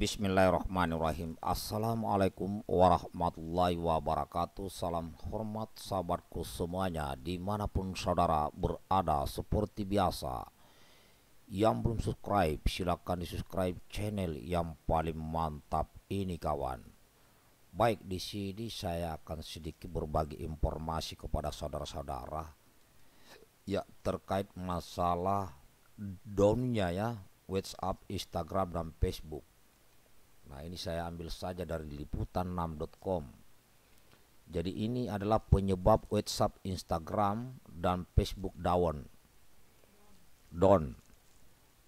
Bismillahirrahmanirrahim Assalamualaikum warahmatullahi wabarakatuh Salam hormat sahabatku semuanya Dimanapun saudara berada seperti biasa Yang belum subscribe silahkan di subscribe channel yang paling mantap ini kawan Baik di sini saya akan sedikit berbagi informasi kepada saudara-saudara Ya terkait masalah downnya ya WhatsApp, Instagram, dan Facebook Nah, ini saya ambil saja dari liputan6.com. Jadi ini adalah penyebab WhatsApp, Instagram, dan Facebook down. Down.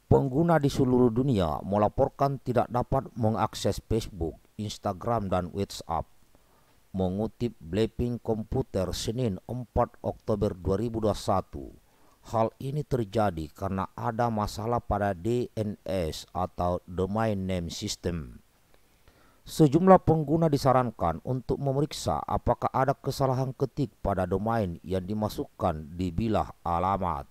Pengguna di seluruh dunia melaporkan tidak dapat mengakses Facebook, Instagram, dan WhatsApp. Mengutip Blapping Komputer Senin 4 Oktober 2021, Hal ini terjadi karena ada masalah pada DNS atau Domain Name System Sejumlah pengguna disarankan untuk memeriksa apakah ada kesalahan ketik pada domain yang dimasukkan di bilah alamat.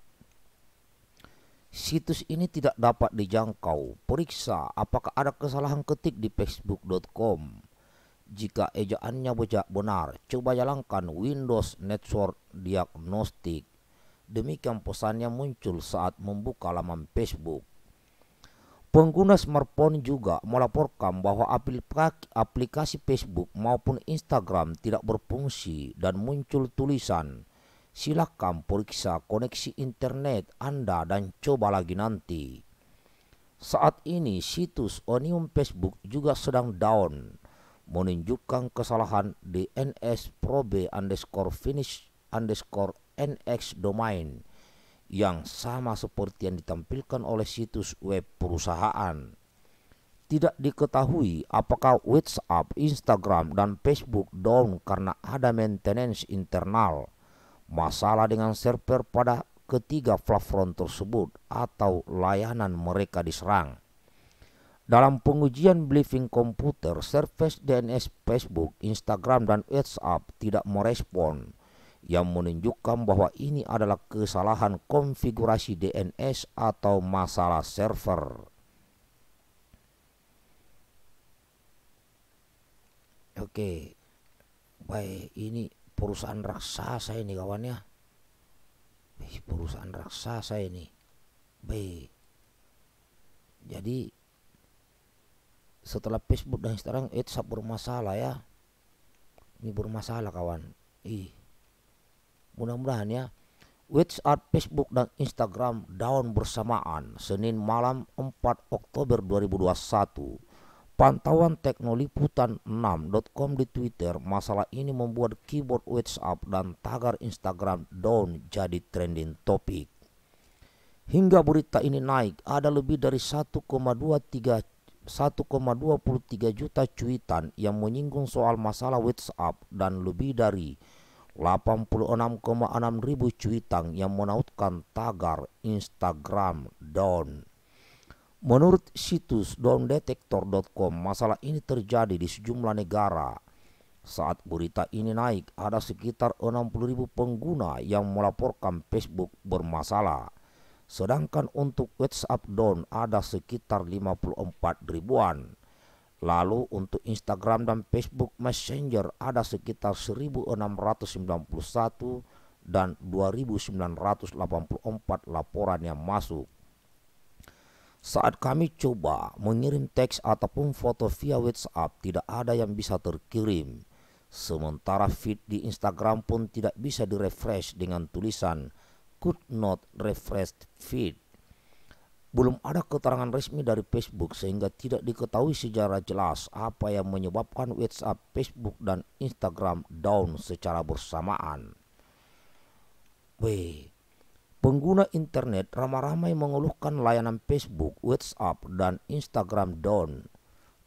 Situs ini tidak dapat dijangkau. Periksa apakah ada kesalahan ketik di facebook.com. Jika ejaannya bejak benar, coba jalankan Windows Network Diagnostic. Demikian pesannya muncul saat membuka laman Facebook. Pengguna smartphone juga melaporkan bahwa aplikasi Facebook maupun Instagram tidak berfungsi dan muncul tulisan silakan periksa koneksi internet Anda dan coba lagi nanti. Saat ini situs Onium Facebook juga sedang down menunjukkan kesalahan DNS probe underscore finish underscore nx domain yang sama seperti yang ditampilkan oleh situs web perusahaan. Tidak diketahui apakah WhatsApp, Instagram, dan Facebook down karena ada maintenance internal, masalah dengan server pada ketiga platform tersebut atau layanan mereka diserang. Dalam pengujian briefing komputer, service DNS Facebook, Instagram, dan WhatsApp tidak merespon yang menunjukkan bahwa ini adalah kesalahan konfigurasi DNS atau masalah server. Oke, baik ini perusahaan raksasa ini kawan ya. Perusahaan raksasa ini. Baik. Jadi setelah Facebook dan Instagram itu bermasalah ya. Ini bermasalah kawan. Ih Mudah-mudahan ya. WhatsApp, Facebook dan Instagram down bersamaan Senin malam 4 Oktober 2021. Pantauan teknoliputan6.com di Twitter, masalah ini membuat keyboard WhatsApp dan tagar Instagram down jadi trending topik. Hingga berita ini naik, ada lebih dari 1,23 1,23 juta cuitan yang menyinggung soal masalah WhatsApp dan lebih dari 86,6 ribu cuitan yang menautkan tagar Instagram down. Menurut situs downdetector.com, masalah ini terjadi di sejumlah negara. Saat berita ini naik, ada sekitar 60 ribu pengguna yang melaporkan Facebook bermasalah. Sedangkan untuk WhatsApp down ada sekitar 54 ribuan. Lalu untuk Instagram dan Facebook Messenger ada sekitar 1691 dan 2984 laporan yang masuk. Saat kami coba mengirim teks ataupun foto via WhatsApp tidak ada yang bisa terkirim. Sementara feed di Instagram pun tidak bisa direfresh dengan tulisan could not refresh feed. Belum ada keterangan resmi dari Facebook sehingga tidak diketahui secara jelas apa yang menyebabkan WhatsApp, Facebook, dan Instagram down secara bersamaan. B. Pengguna internet ramai-ramai mengeluhkan layanan Facebook, WhatsApp, dan Instagram down.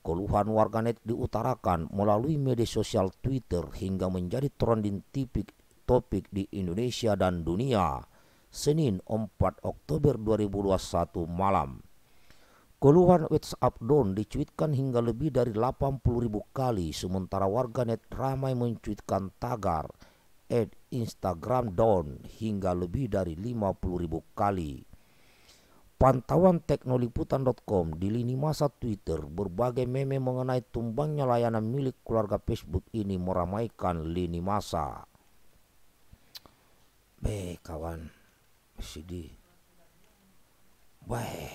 Keluhan warganet diutarakan melalui media sosial Twitter hingga menjadi trending topik di Indonesia dan dunia Senin 4 Oktober 2021 malam. Keluhan WhatsApp Don dicuitkan hingga lebih dari 80 ribu kali sementara warganet ramai mencuitkan tagar at Instagram Don hingga lebih dari 50 ribu kali. Pantauan teknoliputan.com di lini masa Twitter berbagai meme mengenai tumbangnya layanan milik keluarga Facebook ini meramaikan lini masa. Baik kawan. Sidi. Wah.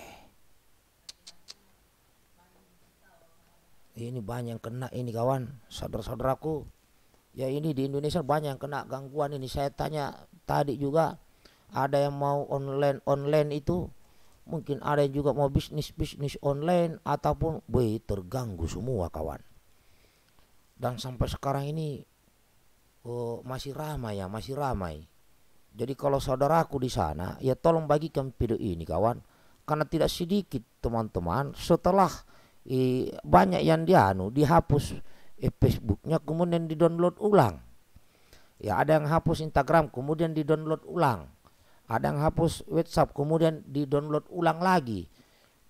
Ini banyak yang kena ini kawan, saudara-saudaraku. Ya ini di Indonesia banyak yang kena gangguan ini. Saya tanya tadi juga ada yang mau online online itu mungkin ada yang juga mau bisnis bisnis online ataupun wih terganggu semua kawan dan sampai sekarang ini oh, masih ramai ya masih ramai jadi kalau saudaraku di sana, ya tolong bagikan video ini kawan. Karena tidak sedikit teman-teman setelah eh, banyak yang dia dianu dihapus eh, Facebooknya kemudian didownload ulang. Ya ada yang hapus Instagram kemudian didownload ulang. Ada yang hapus WhatsApp kemudian didownload ulang lagi.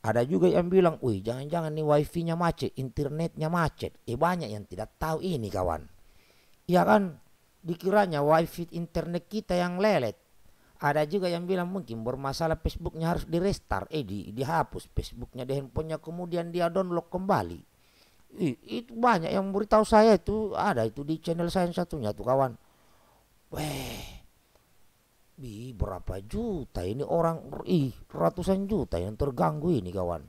Ada juga yang bilang, wih jangan-jangan nih wifi-nya macet, internetnya macet. Eh banyak yang tidak tahu ini kawan. Ya kan? dikiranya wifi internet kita yang lelet. Ada juga yang bilang mungkin bermasalah Facebooknya harus di restart, eh di, dihapus Facebooknya di handphonenya kemudian dia download kembali. Ih, itu banyak yang beritahu saya itu ada itu di channel saya yang satunya tuh kawan. Weh, bi berapa juta ini orang ih ratusan juta yang terganggu ini kawan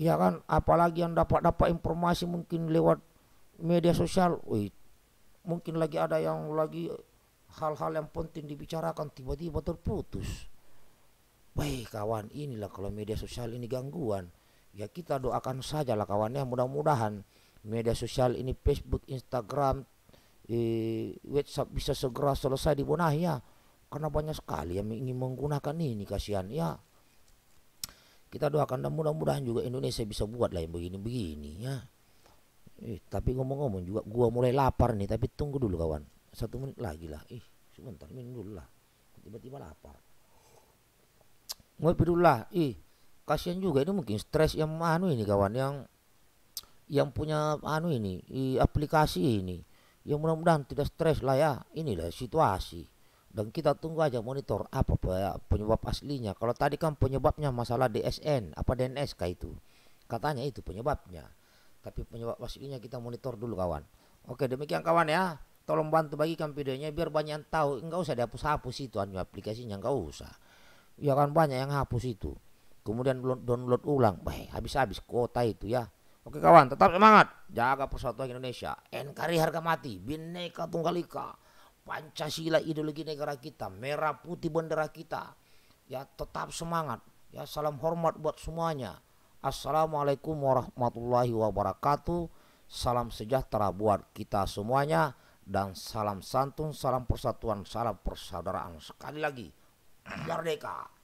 ya kan apalagi yang dapat dapat informasi mungkin lewat media sosial wih mungkin lagi ada yang lagi hal-hal yang penting dibicarakan tiba-tiba terputus. Baik kawan, inilah kalau media sosial ini gangguan. Ya kita doakan saja sajalah kawannya mudah-mudahan media sosial ini Facebook, Instagram, eh, WhatsApp bisa segera selesai dibunahi ya. Karena banyak sekali yang ingin menggunakan ini kasihan ya. Kita doakan dan mudah-mudahan juga Indonesia bisa buat lah yang begini-begini ya. Eh, tapi ngomong-ngomong juga gua mulai lapar nih, tapi tunggu dulu kawan. Satu menit lagi lah. Ih, sebentar minum dulu lah. Tiba-tiba lapar. Ngopi dulu lah. Ih, kasihan juga ini mungkin stres yang anu ini kawan yang yang punya anu ini, i, aplikasi ini. yang mudah-mudahan tidak stres lah ya. Inilah situasi. Dan kita tunggu aja monitor apa penyebab aslinya. Kalau tadi kan penyebabnya masalah DSN, apa DNS kah itu? Katanya itu penyebabnya. Tapi penyebab pastinya kita monitor dulu kawan. Oke demikian kawan ya. Tolong bantu bagikan videonya biar banyak yang tahu. Enggak usah dihapus-hapus itu anu aplikasinya enggak usah. Ya kan banyak yang hapus itu. Kemudian download ulang. Baik, habis-habis kuota itu ya. Oke kawan, tetap semangat. Jaga persatuan Indonesia. NKRI harga mati. Bineka Tunggal Ika. Pancasila ideologi negara kita. Merah putih bendera kita. Ya tetap semangat. Ya salam hormat buat semuanya. Assalamualaikum warahmatullahi wabarakatuh. Salam sejahtera buat kita semuanya dan salam santun, salam persatuan, salam persaudaraan. Sekali lagi, merdeka.